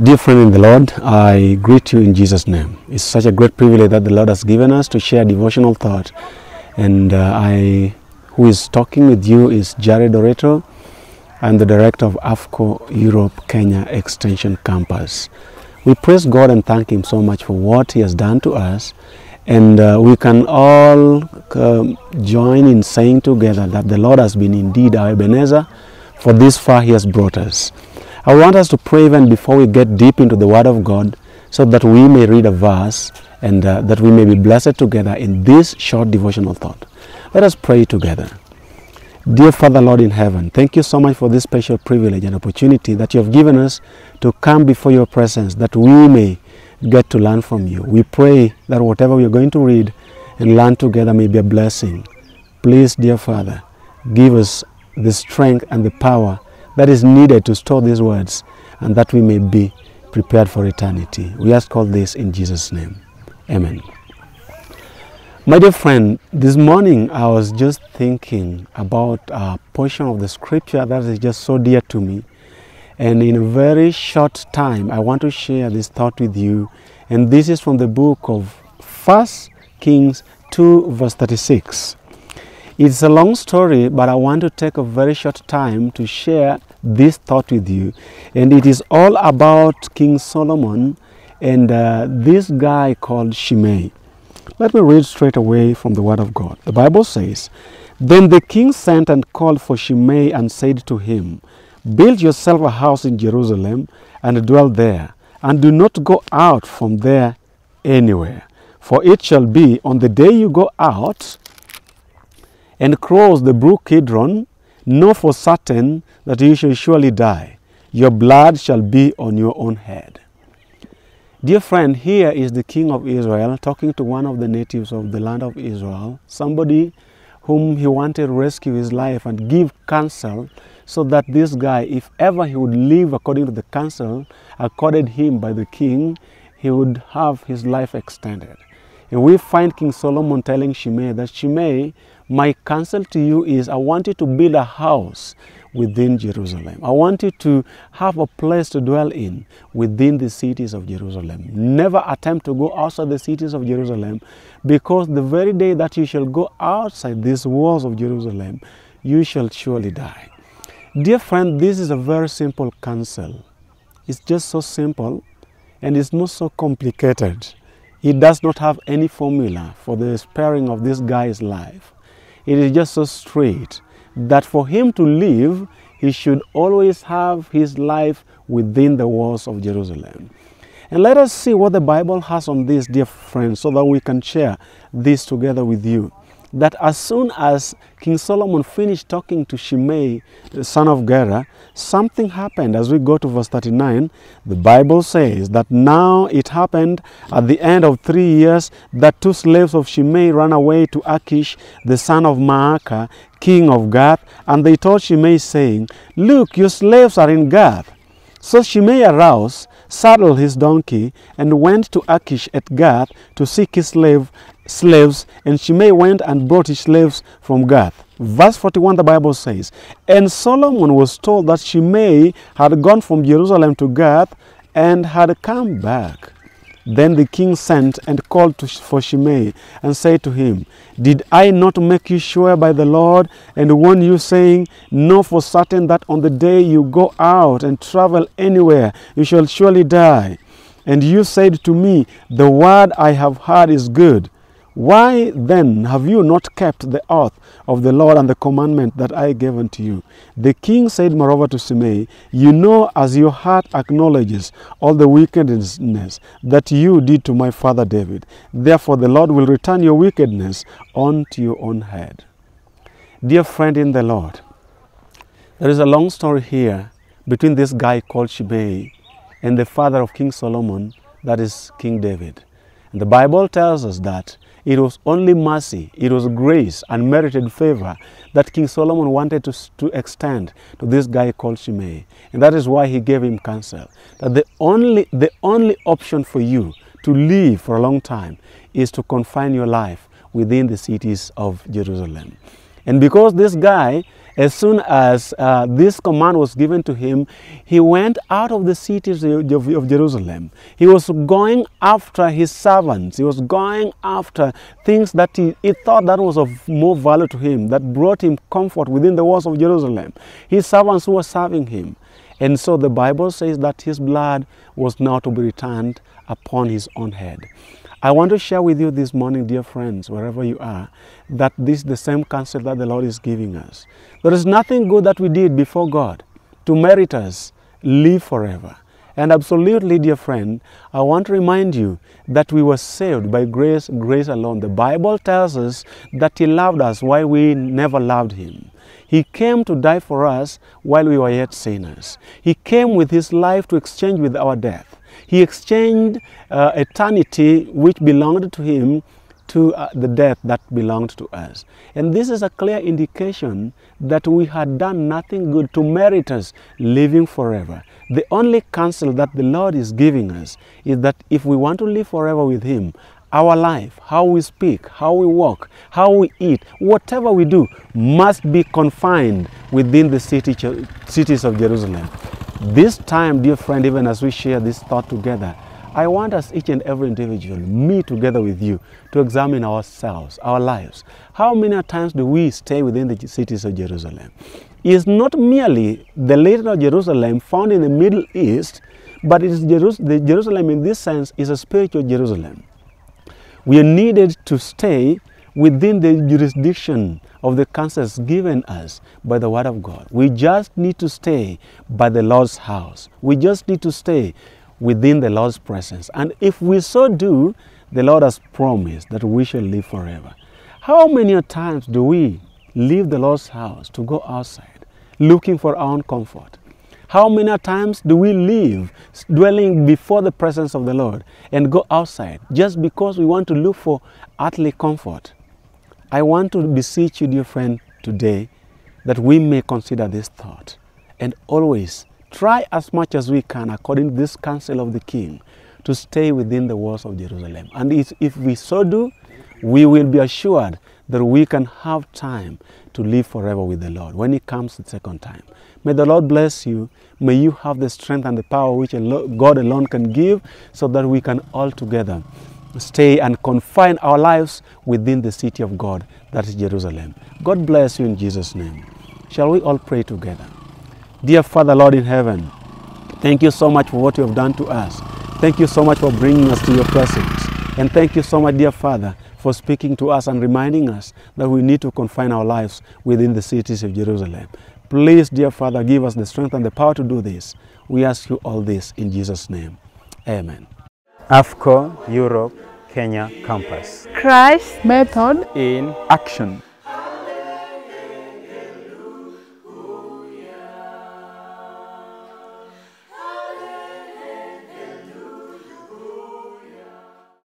Dear friend in the Lord, I greet you in Jesus' name. It's such a great privilege that the Lord has given us to share devotional thought. And uh, I, who is talking with you is Jared Oreto. I'm the director of AFCO Europe Kenya Extension Campus. We praise God and thank Him so much for what He has done to us and uh, we can all um, join in saying together that the Lord has been indeed our Ebenezer, for this far He has brought us. I want us to pray even before we get deep into the Word of God so that we may read a verse and uh, that we may be blessed together in this short devotional thought. Let us pray together. Dear Father, Lord in heaven, thank you so much for this special privilege and opportunity that you have given us to come before your presence that we may get to learn from you. We pray that whatever we're going to read and learn together may be a blessing. Please, dear Father, give us the strength and the power that is needed to store these words and that we may be prepared for eternity. We ask all this in Jesus' name. Amen. My dear friend, this morning I was just thinking about a portion of the scripture that is just so dear to me and in a very short time, I want to share this thought with you. And this is from the book of First Kings 2, verse 36. It's a long story, but I want to take a very short time to share this thought with you. And it is all about King Solomon and uh, this guy called Shimei. Let me read straight away from the Word of God. The Bible says, Then the king sent and called for Shimei and said to him, Build yourself a house in Jerusalem and dwell there, and do not go out from there anywhere. For it shall be on the day you go out and cross the brook Kidron, know for certain that you shall surely die. Your blood shall be on your own head. Dear friend, here is the king of Israel talking to one of the natives of the land of Israel, somebody whom he wanted to rescue his life and give counsel so that this guy, if ever he would live according to the counsel accorded him by the king, he would have his life extended. And we find King Solomon telling Shimei that Shimei, my counsel to you is I want you to build a house within Jerusalem. I want you to have a place to dwell in within the cities of Jerusalem. Never attempt to go outside the cities of Jerusalem because the very day that you shall go outside these walls of Jerusalem, you shall surely die. Dear friend, this is a very simple counsel. It's just so simple and it's not so complicated. It does not have any formula for the sparing of this guy's life. It is just so straight that for him to live, he should always have his life within the walls of Jerusalem. And let us see what the Bible has on this, dear friend, so that we can share this together with you that as soon as King Solomon finished talking to Shimei, the son of Gera, something happened. As we go to verse 39, the Bible says that now it happened at the end of three years that two slaves of Shimei ran away to Achish, the son of Maacah, king of Gath, and they told Shimei, saying, Look, your slaves are in Gath. So Shimei aroused, saddled his donkey, and went to Achish at Gath to seek his slave slaves, and Shimei went and brought his slaves from Gath. Verse 41, the Bible says, And Solomon was told that Shimei had gone from Jerusalem to Gath and had come back. Then the king sent and called to, for Shimei and said to him, Did I not make you swear by the Lord and warn you, saying, Know for certain that on the day you go out and travel anywhere, you shall surely die? And you said to me, The word I have heard is good. Why then have you not kept the oath of the Lord and the commandment that I gave unto you? The king said moreover to Simei, You know, as your heart acknowledges all the wickedness that you did to my father David, therefore the Lord will return your wickedness unto your own head. Dear friend in the Lord, there is a long story here between this guy called Shimei and the father of King Solomon, that is King David. And the Bible tells us that it was only mercy, it was grace and merited favor that King Solomon wanted to, to extend to this guy called Shimei. And that is why he gave him counsel. That the only, the only option for you to live for a long time is to confine your life within the cities of Jerusalem. And because this guy as soon as uh, this command was given to him, he went out of the cities of, of Jerusalem. He was going after his servants. He was going after things that he, he thought that was of more value to him, that brought him comfort within the walls of Jerusalem. His servants who were serving him. And so the Bible says that his blood was now to be returned upon his own head. I want to share with you this morning, dear friends, wherever you are, that this is the same counsel that the Lord is giving us. There is nothing good that we did before God to merit us live forever. And absolutely, dear friend, I want to remind you that we were saved by grace, grace alone. The Bible tells us that He loved us while we never loved Him. He came to die for us while we were yet sinners. He came with His life to exchange with our death. He exchanged uh, eternity which belonged to him to uh, the death that belonged to us. And this is a clear indication that we had done nothing good to merit us living forever. The only counsel that the Lord is giving us is that if we want to live forever with Him, our life, how we speak, how we walk, how we eat, whatever we do, must be confined within the city, cities of Jerusalem. This time, dear friend, even as we share this thought together, I want us, each and every individual, me together with you, to examine ourselves, our lives. How many times do we stay within the cities of Jerusalem? It's not merely the later of Jerusalem found in the Middle East, but it is the Jerusalem in this sense is a spiritual Jerusalem. We are needed to stay within the jurisdiction of the counsels given us by the Word of God. We just need to stay by the Lord's house. We just need to stay within the Lord's presence. And if we so do, the Lord has promised that we shall live forever. How many times do we leave the Lord's house to go outside looking for our own comfort? How many times do we leave dwelling before the presence of the Lord and go outside just because we want to look for earthly comfort? I want to beseech you, dear friend, today that we may consider this thought and always try as much as we can, according to this counsel of the king, to stay within the walls of Jerusalem. And if we so do, we will be assured that we can have time to live forever with the Lord when He comes the second time. May the Lord bless you. May you have the strength and the power which God alone can give so that we can all together stay and confine our lives within the city of God, that is Jerusalem. God bless you in Jesus' name. Shall we all pray together? Dear Father, Lord in heaven, thank you so much for what you have done to us. Thank you so much for bringing us to your presence. And thank you so much, dear Father, for speaking to us and reminding us that we need to confine our lives within the cities of Jerusalem. Please, dear Father, give us the strength and the power to do this. We ask you all this in Jesus' name. Amen. AFCO Europe Kenya Campus. Christ Method in Action.